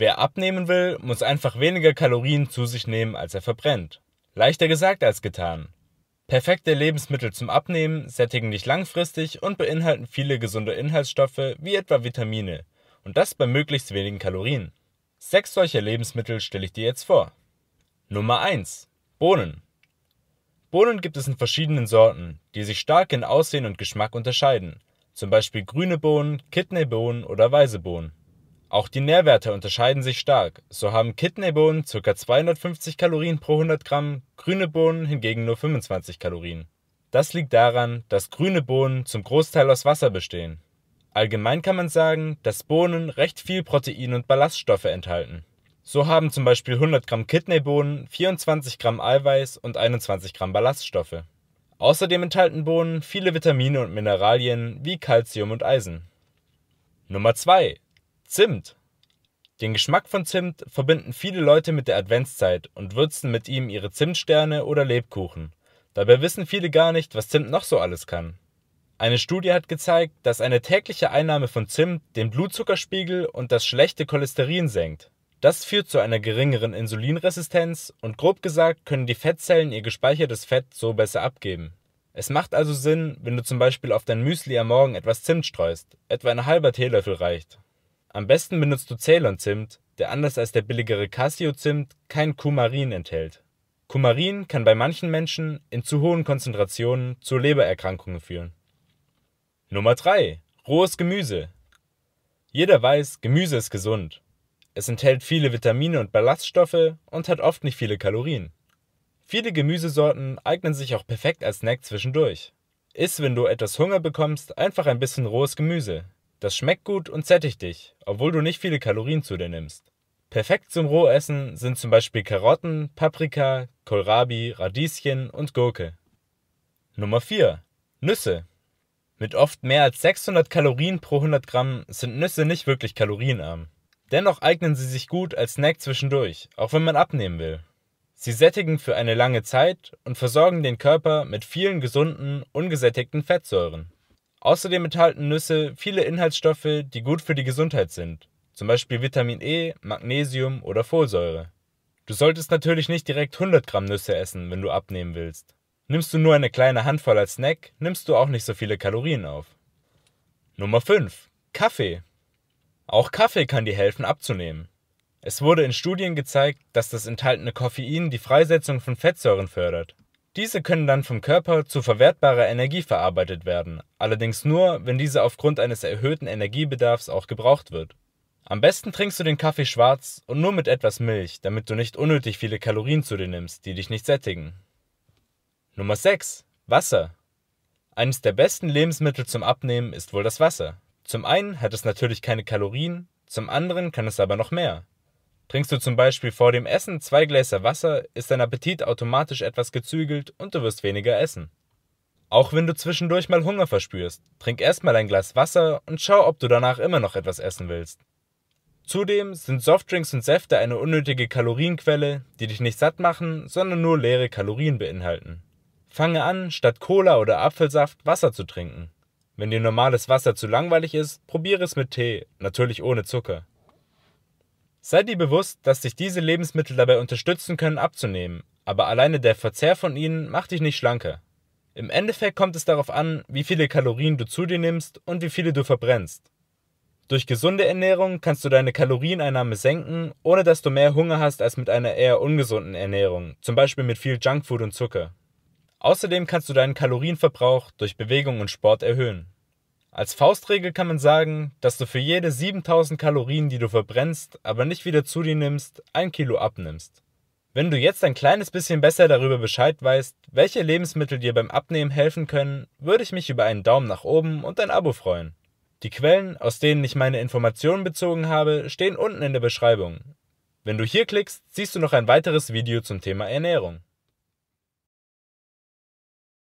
Wer abnehmen will, muss einfach weniger Kalorien zu sich nehmen, als er verbrennt. Leichter gesagt als getan. Perfekte Lebensmittel zum Abnehmen sättigen dich langfristig und beinhalten viele gesunde Inhaltsstoffe wie etwa Vitamine. Und das bei möglichst wenigen Kalorien. Sechs solcher Lebensmittel stelle ich dir jetzt vor. Nummer 1. Bohnen. Bohnen gibt es in verschiedenen Sorten, die sich stark in Aussehen und Geschmack unterscheiden. Zum Beispiel grüne Bohnen, Kidneybohnen oder weiße Bohnen. Auch die Nährwerte unterscheiden sich stark. So haben Kidneybohnen ca. 250 Kalorien pro 100 Gramm, grüne Bohnen hingegen nur 25 Kalorien. Das liegt daran, dass grüne Bohnen zum Großteil aus Wasser bestehen. Allgemein kann man sagen, dass Bohnen recht viel Protein und Ballaststoffe enthalten. So haben zum Beispiel 100 Gramm Kidneybohnen 24 Gramm Eiweiß und 21 Gramm Ballaststoffe. Außerdem enthalten Bohnen viele Vitamine und Mineralien wie Calcium und Eisen. Nummer 2. Zimt. Den Geschmack von Zimt verbinden viele Leute mit der Adventszeit und würzen mit ihm ihre Zimtsterne oder Lebkuchen. Dabei wissen viele gar nicht, was Zimt noch so alles kann. Eine Studie hat gezeigt, dass eine tägliche Einnahme von Zimt den Blutzuckerspiegel und das schlechte Cholesterin senkt. Das führt zu einer geringeren Insulinresistenz und grob gesagt können die Fettzellen ihr gespeichertes Fett so besser abgeben. Es macht also Sinn, wenn du zum Beispiel auf dein Müsli am Morgen etwas Zimt streust, etwa ein halber Teelöffel reicht. Am besten benutzt du Ceylon-Zimt, der anders als der billigere Casio-Zimt kein Kumarin enthält. Kumarin kann bei manchen Menschen in zu hohen Konzentrationen zu Lebererkrankungen führen. Nummer 3. Rohes Gemüse. Jeder weiß, Gemüse ist gesund. Es enthält viele Vitamine und Ballaststoffe und hat oft nicht viele Kalorien. Viele Gemüsesorten eignen sich auch perfekt als Snack zwischendurch. Iss, wenn du etwas Hunger bekommst, einfach ein bisschen rohes Gemüse. Das schmeckt gut und sättigt dich, obwohl du nicht viele Kalorien zu dir nimmst. Perfekt zum Rohessen sind zum Beispiel Karotten, Paprika, Kohlrabi, Radieschen und Gurke. Nummer 4. Nüsse. Mit oft mehr als 600 Kalorien pro 100 Gramm sind Nüsse nicht wirklich kalorienarm. Dennoch eignen sie sich gut als Snack zwischendurch, auch wenn man abnehmen will. Sie sättigen für eine lange Zeit und versorgen den Körper mit vielen gesunden, ungesättigten Fettsäuren. Außerdem enthalten Nüsse viele Inhaltsstoffe, die gut für die Gesundheit sind, zum Beispiel Vitamin E, Magnesium oder Folsäure. Du solltest natürlich nicht direkt 100 Gramm Nüsse essen, wenn du abnehmen willst. Nimmst du nur eine kleine Handvoll als Snack, nimmst du auch nicht so viele Kalorien auf. Nummer 5. Kaffee. Auch Kaffee kann dir helfen abzunehmen. Es wurde in Studien gezeigt, dass das enthaltene Koffein die Freisetzung von Fettsäuren fördert. Diese können dann vom Körper zu verwertbarer Energie verarbeitet werden, allerdings nur, wenn diese aufgrund eines erhöhten Energiebedarfs auch gebraucht wird. Am besten trinkst du den Kaffee schwarz und nur mit etwas Milch, damit du nicht unnötig viele Kalorien zu dir nimmst, die dich nicht sättigen. Nummer 6. Wasser. Eines der besten Lebensmittel zum Abnehmen ist wohl das Wasser. Zum einen hat es natürlich keine Kalorien, zum anderen kann es aber noch mehr. Trinkst du zum Beispiel vor dem Essen zwei Gläser Wasser, ist dein Appetit automatisch etwas gezügelt und du wirst weniger essen. Auch wenn du zwischendurch mal Hunger verspürst, trink erstmal ein Glas Wasser und schau, ob du danach immer noch etwas essen willst. Zudem sind Softdrinks und Säfte eine unnötige Kalorienquelle, die dich nicht satt machen, sondern nur leere Kalorien beinhalten. Fange an, statt Cola oder Apfelsaft Wasser zu trinken. Wenn dir normales Wasser zu langweilig ist, probiere es mit Tee, natürlich ohne Zucker. Sei dir bewusst, dass dich diese Lebensmittel dabei unterstützen können, abzunehmen, aber alleine der Verzehr von ihnen macht dich nicht schlanker. Im Endeffekt kommt es darauf an, wie viele Kalorien du zu dir nimmst und wie viele du verbrennst. Durch gesunde Ernährung kannst du deine Kalorieneinnahme senken, ohne dass du mehr Hunger hast als mit einer eher ungesunden Ernährung, zum Beispiel mit viel Junkfood und Zucker. Außerdem kannst du deinen Kalorienverbrauch durch Bewegung und Sport erhöhen. Als Faustregel kann man sagen, dass du für jede 7000 Kalorien, die du verbrennst, aber nicht wieder zu dir nimmst, ein Kilo abnimmst. Wenn du jetzt ein kleines bisschen besser darüber Bescheid weißt, welche Lebensmittel dir beim Abnehmen helfen können, würde ich mich über einen Daumen nach oben und ein Abo freuen. Die Quellen, aus denen ich meine Informationen bezogen habe, stehen unten in der Beschreibung. Wenn du hier klickst, siehst du noch ein weiteres Video zum Thema Ernährung.